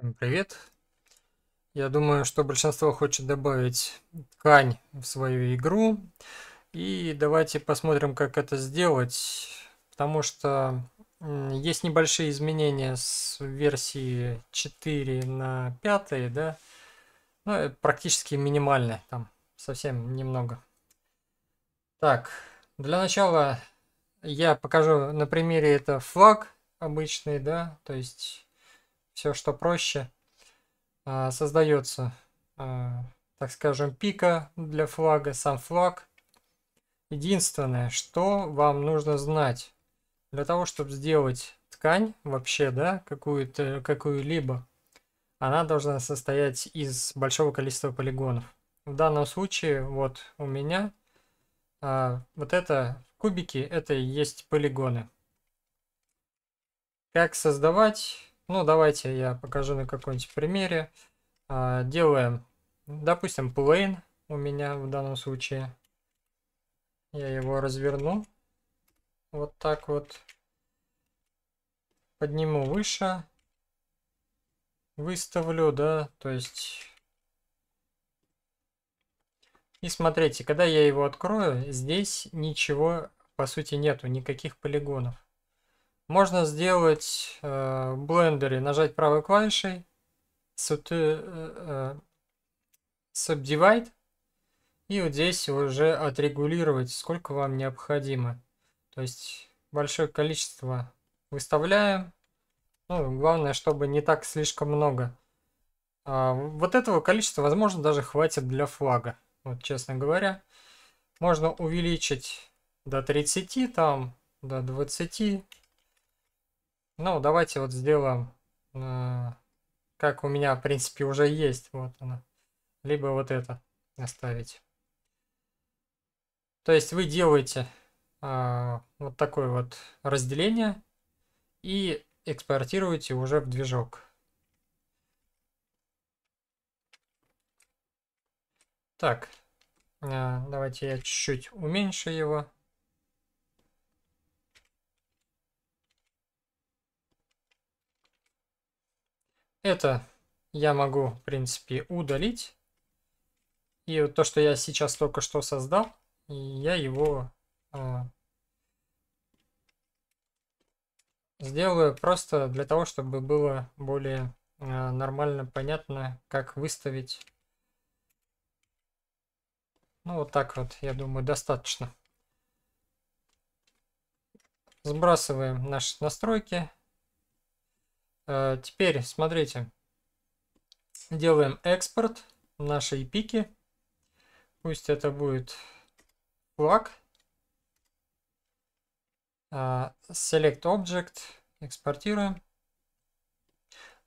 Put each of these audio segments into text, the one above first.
Всем привет! Я думаю, что большинство хочет добавить ткань в свою игру. И давайте посмотрим, как это сделать. Потому что есть небольшие изменения с версии 4 на 5, да? Ну, практически минимальные, там совсем немного. Так, для начала я покажу на примере это флаг обычный, да, то есть все, что проще, а, создается, а, так скажем, пика для флага, сам флаг. Единственное, что вам нужно знать для того, чтобы сделать ткань вообще, да, какую-то, какую-либо, она должна состоять из большого количества полигонов. В данном случае, вот у меня, а, вот это кубики, это и есть полигоны. Как создавать? Ну, давайте я покажу на каком-нибудь примере. А, делаем, допустим, plane у меня в данном случае. Я его разверну. Вот так вот. Подниму выше. Выставлю, да, то есть... И смотрите, когда я его открою, здесь ничего, по сути, нету, никаких полигонов. Можно сделать э, блендере, нажать правой клавишей, э, э, subdivide, и вот здесь уже отрегулировать, сколько вам необходимо. То есть большое количество выставляем. Ну, главное, чтобы не так слишком много. А, вот этого количества, возможно, даже хватит для флага. Вот, честно говоря. Можно увеличить до 30, там, до 20. Ну, давайте вот сделаем, э, как у меня, в принципе, уже есть. Вот она. Либо вот это оставить. То есть вы делаете э, вот такое вот разделение и экспортируете уже в движок. Так, э, давайте я чуть-чуть уменьшу его. Это я могу, в принципе, удалить. И вот то, что я сейчас только что создал, я его э, сделаю просто для того, чтобы было более э, нормально понятно, как выставить. Ну, вот так вот, я думаю, достаточно. Сбрасываем наши настройки. Э, теперь, смотрите, делаем экспорт нашей пики. Пусть это будет флаг. Э, select Object. Экспортируем.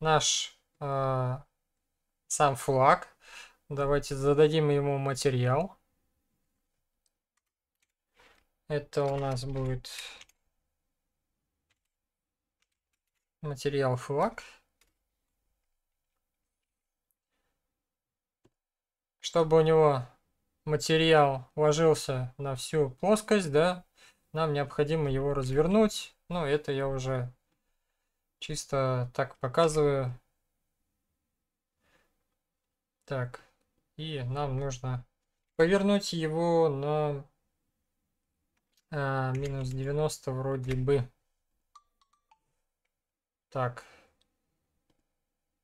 Наш э, сам флаг. Давайте зададим ему материал. Это у нас будет материал флаг. Чтобы у него материал ложился на всю плоскость, да, нам необходимо его развернуть. Ну, это я уже чисто так показываю. Так, и нам нужно повернуть его на а, минус 90 вроде бы. Так.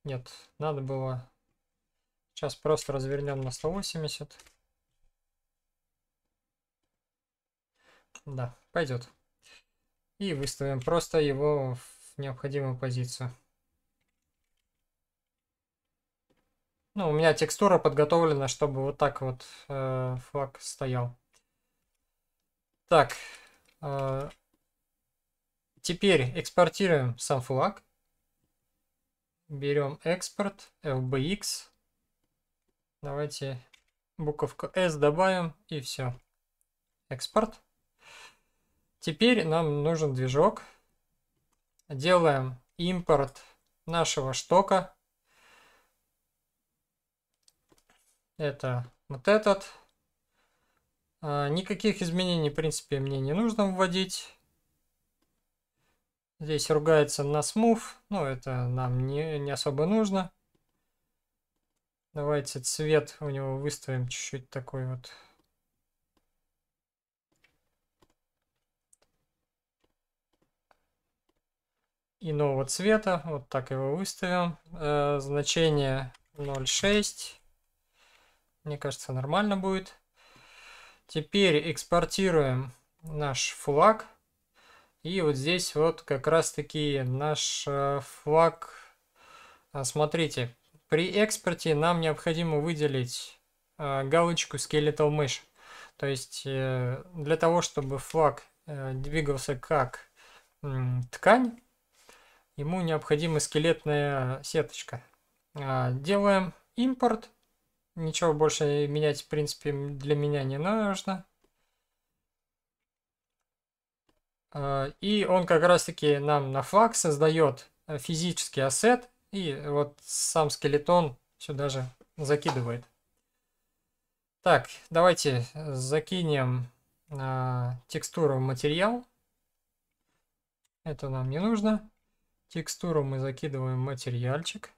Нет, надо было... Сейчас просто развернем на 180. Да, пойдет. И выставим просто его в необходимую позицию. Ну, у меня текстура подготовлена, чтобы вот так вот э, флаг стоял. Так. Э, Теперь экспортируем сам флаг. Берем экспорт, FBX. Давайте буковку S добавим и все. Экспорт. Теперь нам нужен движок. Делаем импорт нашего штока. Это вот этот. А, никаких изменений, в принципе, мне не нужно вводить. Здесь ругается на смув, но ну, это нам не, не особо нужно. Давайте цвет у него выставим чуть-чуть такой вот. Иного цвета, вот так его выставим. Э, значение 0.6. Мне кажется, нормально будет. Теперь экспортируем наш флаг. И вот здесь вот как раз таки наш э, флаг. А, смотрите, при экспорте нам необходимо выделить э, галочку Skeletal Mesh. То есть э, для того, чтобы флаг двигался как ткань, ему необходима скелетная сеточка. А, делаем импорт. Ничего больше менять, в принципе, для меня не нужно. А, и он как раз-таки нам на флаг создает э, физический ассет. И вот сам скелетон сюда же закидывает. Так, давайте закинем э, текстуру в материал. Это нам не нужно. Текстуру мы закидываем в материальчик.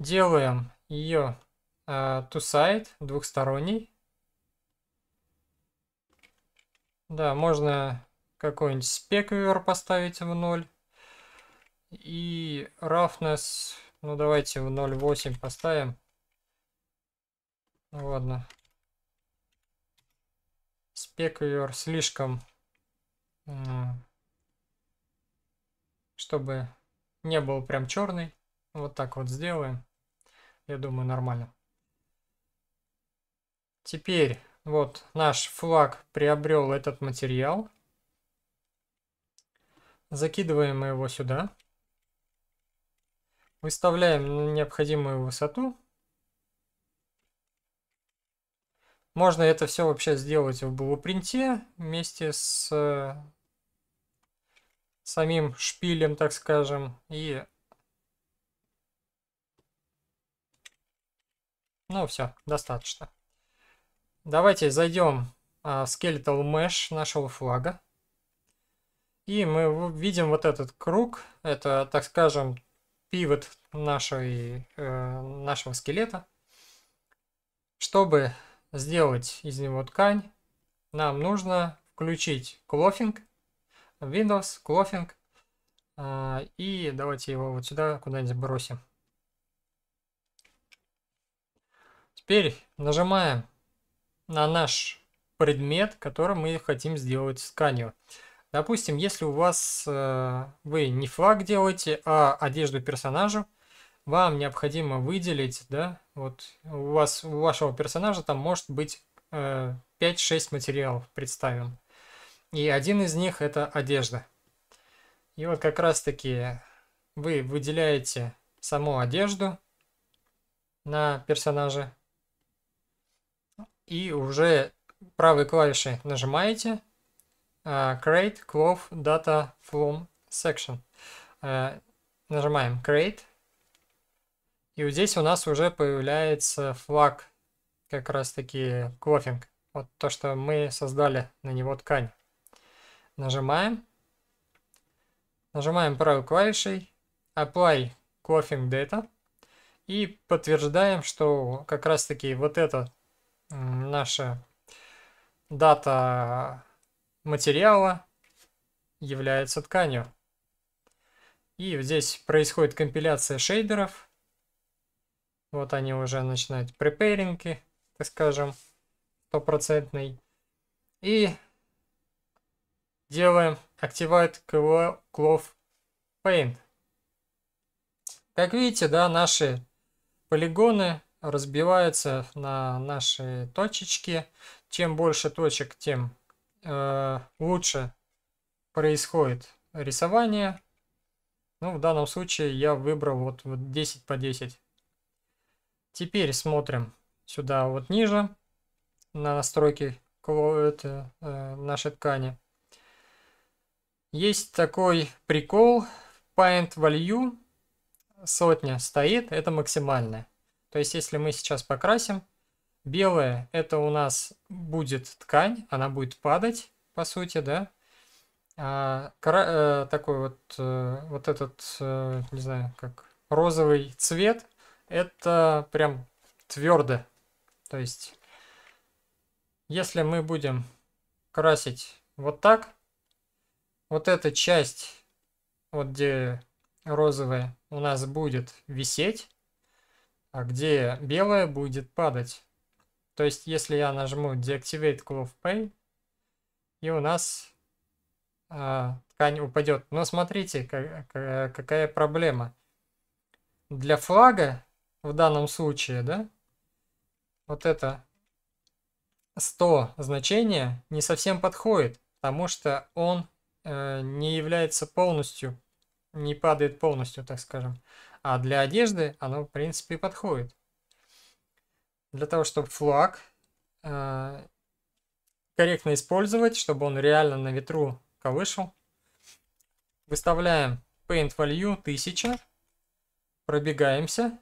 Делаем ее э, to side двухсторонний. Да, можно какой-нибудь спеквер поставить в 0. И roughness, ну давайте в 0.8 поставим. Ну, ладно. Спеквер слишком, чтобы не был прям черный. Вот так вот сделаем. Я думаю, нормально. Теперь вот наш флаг приобрел этот материал. Закидываем мы его сюда. Выставляем необходимую высоту. Можно это все вообще сделать в блупринте вместе с э, самим шпилем, так скажем. И... Ну все, достаточно. Давайте зайдем а, в Skeletal Mesh нашего флага. И мы видим вот этот круг. Это, так скажем, пивот нашей, э, нашего скелета. Чтобы сделать из него ткань, нам нужно включить клофинг, Windows, клофинг. Э, и давайте его вот сюда куда-нибудь бросим. Теперь нажимаем на наш предмет, который мы хотим сделать с Допустим, если у вас э, вы не флаг делаете, а одежду персонажа, вам необходимо выделить, да, вот у вас у вашего персонажа там может быть э, 5-6 материалов представим, И один из них это одежда. И вот как раз таки вы выделяете саму одежду на персонажа и уже правой клавишей нажимаете а, Create Clove Data From Section. А, нажимаем Create. И вот здесь у нас уже появляется флаг, как раз таки клофинг. Вот то, что мы создали на него ткань. Нажимаем. Нажимаем правой клавишей Apply Clothing Data. И подтверждаем, что как раз таки вот этот наша дата материала является тканью. И здесь происходит компиляция шейдеров. Вот они уже начинают препейринги, так скажем, стопроцентный. И делаем Activate Clove Paint. Как видите, да, наши полигоны разбивается на наши точечки. Чем больше точек, тем э, лучше происходит рисование. Ну, в данном случае я выбрал вот, вот 10 по 10. Теперь смотрим сюда вот ниже, на настройки это, э, нашей ткани. Есть такой прикол, Paint Value, сотня стоит, это максимальное. То есть, если мы сейчас покрасим, белая это у нас будет ткань, она будет падать, по сути, да. А, кра... Э, такой вот, э, вот этот, э, не знаю, как розовый цвет, это прям твердо. То есть, если мы будем красить вот так, вот эта часть, вот где розовая, у нас будет висеть а где белое будет падать. То есть, если я нажму Deactivate cloth Pay, и у нас э, ткань упадет. Но смотрите, какая проблема. Для флага в данном случае, да, вот это 100 значение не совсем подходит, потому что он э, не является полностью, не падает полностью, так скажем. А для одежды оно, в принципе, подходит. Для того, чтобы флаг э, корректно использовать, чтобы он реально на ветру колышал, выставляем Paint Value 1000, пробегаемся,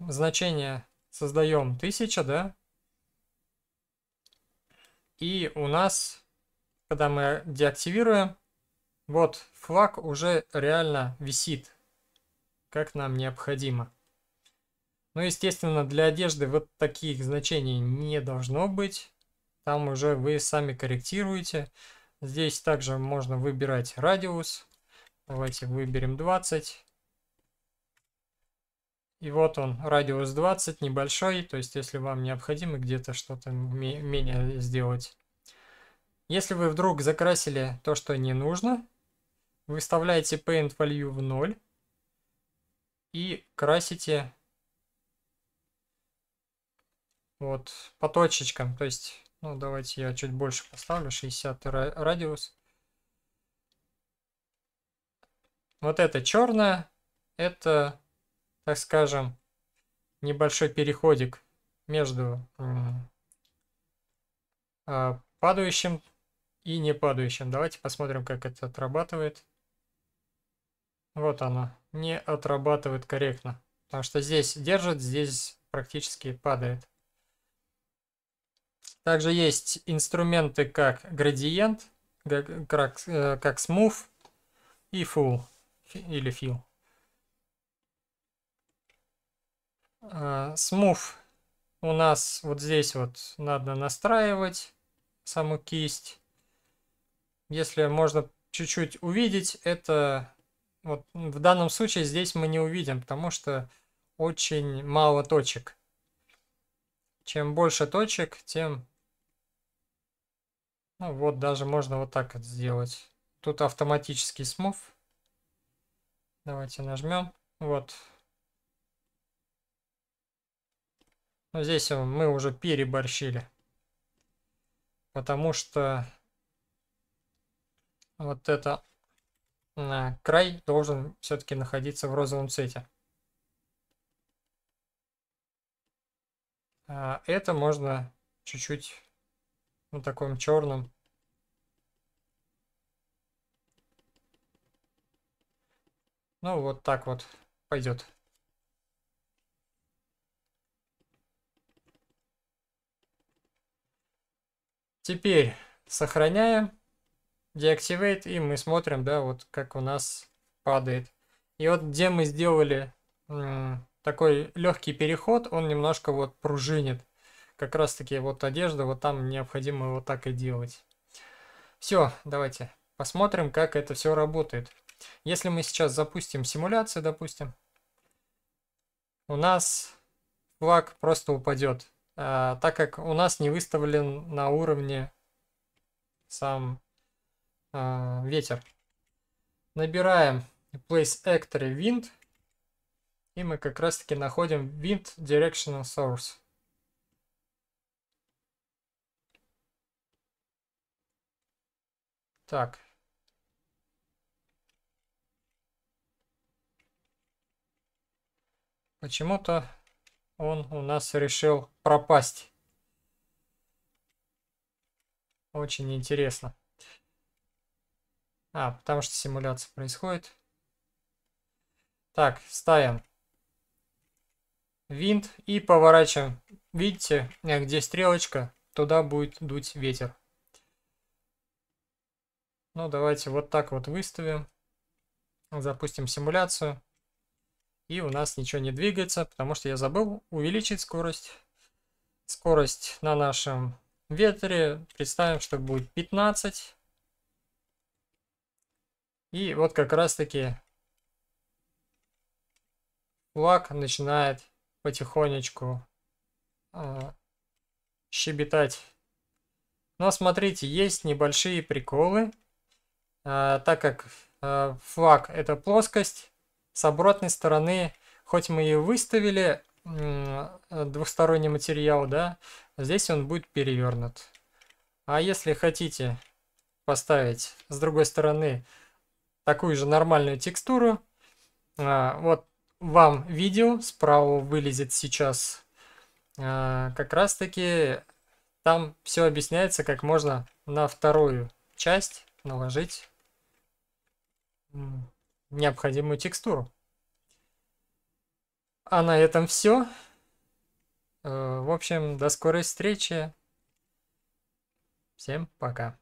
значение создаем 1000, да, и у нас, когда мы деактивируем, вот, флаг уже реально висит, как нам необходимо. Ну, естественно, для одежды вот таких значений не должно быть. Там уже вы сами корректируете. Здесь также можно выбирать радиус. Давайте выберем 20. И вот он, радиус 20, небольшой. То есть, если вам необходимо где-то что-то менее сделать. Если вы вдруг закрасили то, что не нужно, Выставляете Paint Value в 0 и красите вот по точечкам. То есть, ну давайте я чуть больше поставлю, 60 радиус. Вот это черное, это, так скажем, небольшой переходик между а, падающим и не падающим. Давайте посмотрим, как это отрабатывает. Вот она. Не отрабатывает корректно. Потому что здесь держит, здесь практически падает. Также есть инструменты как градиент, э, как, как smooth и full или fill. Smooth а, у нас вот здесь вот надо настраивать саму кисть. Если можно чуть-чуть увидеть, это вот в данном случае здесь мы не увидим, потому что очень мало точек. Чем больше точек, тем... Ну вот, даже можно вот так вот сделать. Тут автоматический смов. Давайте нажмем. Вот. Но здесь мы уже переборщили. Потому что вот это край должен все-таки находиться в розовом цвете. А это можно чуть-чуть вот таком черным. Ну, вот так вот пойдет. Теперь сохраняем. Deactivate, и мы смотрим, да, вот как у нас падает. И вот где мы сделали такой легкий переход, он немножко вот пружинит. Как раз таки вот одежда, вот там необходимо вот так и делать. Все, давайте посмотрим, как это все работает. Если мы сейчас запустим симуляцию, допустим, у нас флаг просто упадет, а, так как у нас не выставлен на уровне сам а, ветер. Набираем place actor wind. И мы как раз таки находим wind directional source. Так. Почему-то он у нас решил пропасть. Очень интересно. А, потому что симуляция происходит. Так, ставим винт и поворачиваем. Видите, э, где стрелочка, туда будет дуть ветер. Ну, давайте вот так вот выставим. Запустим симуляцию. И у нас ничего не двигается, потому что я забыл увеличить скорость. Скорость на нашем ветре. Представим, что будет 15. И вот как раз таки флаг начинает потихонечку э, щебетать. Но смотрите, есть небольшие приколы, э, так как э, флаг это плоскость, с обратной стороны, хоть мы и выставили э, двухсторонний материал, да, здесь он будет перевернут. А если хотите поставить с другой стороны такую же нормальную текстуру. А, вот вам видео, справа вылезет сейчас а, как раз таки там все объясняется, как можно на вторую часть наложить необходимую текстуру. А на этом все. Э, в общем, до скорой встречи. Всем пока.